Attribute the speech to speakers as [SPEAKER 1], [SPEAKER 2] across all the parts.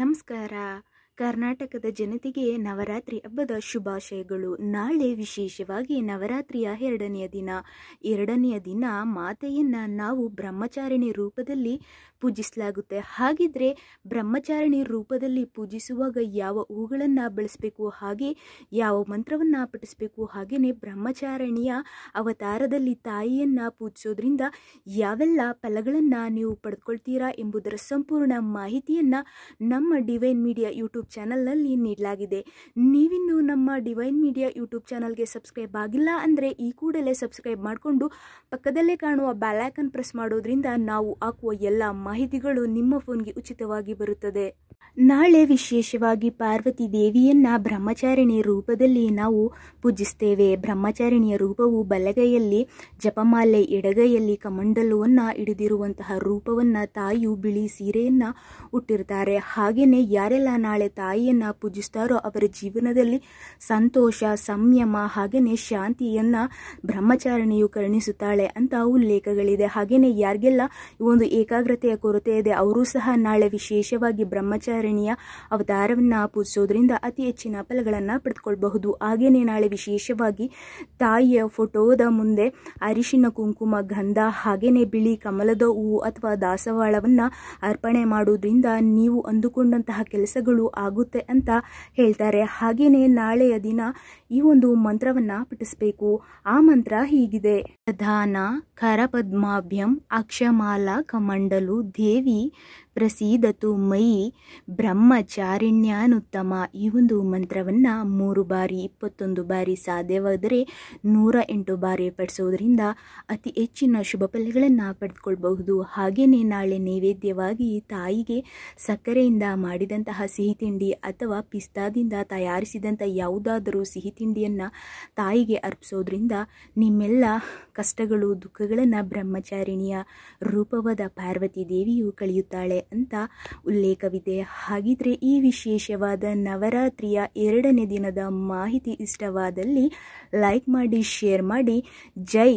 [SPEAKER 1] ನಮಸ್ಕಾರ ಕರ್ನಾಟಕದ ಜನತೆಗೆ ನವರಾತ್ರಿ ಹಬ್ಬದ ಶುಭಾಶಯಗಳು ನಾಳೆ ವಿಶೇಷವಾಗಿ ನವರಾತ್ರಿಯ ಎರಡನೆಯ ದಿನ ಎರಡನೆಯ ದಿನ ಮಾತೆಯನ್ನು ನಾವು ಬ್ರಹ್ಮಚಾರಿಣಿ ರೂಪದಲ್ಲಿ ಪೂಜಿಸಲಾಗುತ್ತೆ ಹಾಗಿದ್ರೆ ಬ್ರಹ್ಮಚಾರಿಣಿ ರೂಪದಲ್ಲಿ ಪೂಜಿಸುವಾಗ ಯಾವ ಹೂಗಳನ್ನು ಬಳಸಬೇಕು ಹಾಗೆ ಯಾವ ಮಂತ್ರವನ್ನು ಪಠಿಸಬೇಕು ಹಾಗೆಯೇ ಬ್ರಹ್ಮಚಾರಣಿಯ ಅವತಾರದಲ್ಲಿ ತಾಯಿಯನ್ನು ಪೂಜಿಸೋದ್ರಿಂದ ಯಾವೆಲ್ಲ ಫಲಗಳನ್ನು ನೀವು ಪಡೆದುಕೊಳ್ತೀರಾ ಎಂಬುದರ ಸಂಪೂರ್ಣ ಮಾಹಿತಿಯನ್ನು ನಮ್ಮ ಡಿವೈನ್ ಮೀಡಿಯಾ ಯೂಟ್ಯೂಬ್ ಯೂಟ್ಯೂಬ್ ಚಾನಲ್ನಲ್ಲಿ ನೀಡಲಾಗಿದೆ ನೀವಿನ್ನೂ ನಮ್ಮ ಡಿವೈನ್ ಮೀಡಿಯಾ ಯೂಟ್ಯೂಬ್ ಚಾನಲ್ಗೆ ಸಬ್ಸ್ಕ್ರೈಬ್ ಆಗಿಲ್ಲ ಅಂದರೆ ಈ ಕೂಡಲೇ ಸಬ್ಸ್ಕ್ರೈಬ್ ಮಾಡಿಕೊಂಡು ಪಕ್ಕದಲ್ಲೇ ಕಾಣುವ ಬ್ಯಾಲೈಕನ್ ಪ್ರೆಸ್ ಮಾಡೋದ್ರಿಂದ ನಾವು ಹಾಕುವ ಎಲ್ಲ ಮಾಹಿತಿಗಳು ನಿಮ್ಮ ಫೋನ್ಗೆ ಉಚಿತವಾಗಿ ಬರುತ್ತದೆ ನಾಳೆ ವಿಶೇಷವಾಗಿ ಪಾರ್ವತಿ ದೇವಿಯನ್ನ ಬ್ರಹ್ಮಚಾರಿಣಿ ರೂಪದಲ್ಲಿ ನಾವು ಪೂಜಿಸ್ತೇವೆ ಬ್ರಹ್ಮಚಾರಿಣಿಯ ರೂಪವು ಬಲಗೈಯಲ್ಲಿ ಜಪಮಾಲೆ ಎಡಗೈಯಲ್ಲಿ ಕಮಂಡಲವನ್ನು ಹಿಡಿದಿರುವಂತಹ ರೂಪವನ್ನು ತಾಯಿಯು ಬಿಳಿ ಸೀರೆಯನ್ನು ಉಟ್ಟಿರ್ತಾರೆ ಹಾಗೆಯೇ ಯಾರೆಲ್ಲ ನಾಳೆ ತಾಯಿಯನ್ನು ಪೂಜಿಸ್ತಾರೋ ಅವರ ಜೀವನದಲ್ಲಿ ಸಂತೋಷ ಸಂಯಮ ಹಾಗೆಯೇ ಶಾಂತಿಯನ್ನು ಬ್ರಹ್ಮಚಾರಿಣಿಯು ಕರುಣಿಸುತ್ತಾಳೆ ಅಂತ ಉಲ್ಲೇಖಗಳಿದೆ ಹಾಗೆಯೇ ಯಾರಿಗೆಲ್ಲ ಒಂದು ಏಕಾಗ್ರತೆಯ ಕೊರತೆ ಇದೆ ಅವರು ಸಹ ನಾಳೆ ವಿಶೇಷವಾಗಿ ಬ್ರಹ್ಮಚಾರಿ ಪಂಚಾರಣಿಯ ಅವತಾರವನ್ನು ಪೂಜಿಸೋದ್ರಿಂದ ಅತಿ ಹೆಚ್ಚಿನ ಫಲಗಳನ್ನು ಪಡೆದುಕೊಳ್ಬಹುದು ಹಾಗೆಯೇ ನಾಳೆ ವಿಶೇಷವಾಗಿ ತಾಯಿಯ ಫೋಟೋದ ಮುಂದೆ ಅರಿಶಿನ ಕುಂಕುಮ ಗಂಧ ಹಾಗೆಯೇ ಬಿಳಿ ಕಮಲದ ಹೂವು ಅಥವಾ ದಾಸವಾಳವನ್ನು ಅರ್ಪಣೆ ಮಾಡುವುದರಿಂದ ನೀವು ಅಂದುಕೊಂಡಂತಹ ಕೆಲಸಗಳು ಆಗುತ್ತೆ ಅಂತ ಹೇಳ್ತಾರೆ ಹಾಗೆಯೇ ನಾಳೆಯ ದಿನ ಈ ಒಂದು ಮಂತ್ರವನ್ನು ಪಠಿಸಬೇಕು ಆ ಮಂತ್ರ ಹೀಗಿದೆ ಪ್ರಧಾನ ಕರಪದ್ಮಾಭ್ಯಂ ಅಕ್ಷಮಾಲಾ ಕಮಂಡಲು ದೇವಿ ಪ್ರಸೀದತು ಮೈ ಬ್ರಹ್ಮಚಾರಿಣ್ಯಾನುತ್ತಮ ಈ ಒಂದು ಮಂತ್ರವನ್ನು ಮೂರು ಬಾರಿ ಇಪ್ಪತ್ತೊಂದು ಬಾರಿ ಸಾಧ್ಯವಾದರೆ ನೂರ ಎಂಟು ಬಾರಿ ಪಡಿಸೋದ್ರಿಂದ ಅತಿ ಹೆಚ್ಚಿನ ಶುಭ ಫಲಗಳನ್ನು ಪಡೆದುಕೊಳ್ಬಹುದು ಹಾಗೆಯೇ ನಾಳೆ ನೈವೇದ್ಯವಾಗಿ ತಾಯಿಗೆ ಸಕ್ಕರೆಯಿಂದ ಮಾಡಿದಂತಹ ಸಿಹಿ ತಿಂಡಿ ಅಥವಾ ಪಿಸ್ತಾದಿಂದ ತಯಾರಿಸಿದಂಥ ಯಾವುದಾದರೂ ಸಿಹಿ ತಿಂಡಿಯನ್ನು ತಾಯಿಗೆ ಅರ್ಪಿಸೋದ್ರಿಂದ ನಿಮ್ಮೆಲ್ಲ ಕಷ್ಟಗಳು ದುಃಖಗಳನ್ನು ಬ್ರಹ್ಮಚಾರಿಣಿಯ ರೂಪವಾದ ಪಾರ್ವತಿ ದೇವಿಯು ಕಳೆಯುತ್ತಾಳೆ ಅಂತ ಉಲ್ಲೇಖವಿದೆ ಹಾಗಿದ್ರೆ ಈ ವಿಶೇಷವಾದ ನವರಾತ್ರಿಯ ಎರಡನೇ ದಿನದ ಮಾಹಿತಿ ಇಷ್ಟವಾದಲ್ಲಿ ಲೈಕ್ ಮಾಡಿ ಶೇರ್ ಮಾಡಿ ಜೈ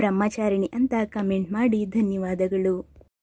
[SPEAKER 1] ಬ್ರಹ್ಮಚಾರಿಣಿ ಅಂತ ಕಮೆಂಟ್ ಮಾಡಿ ಧನ್ಯವಾದಗಳು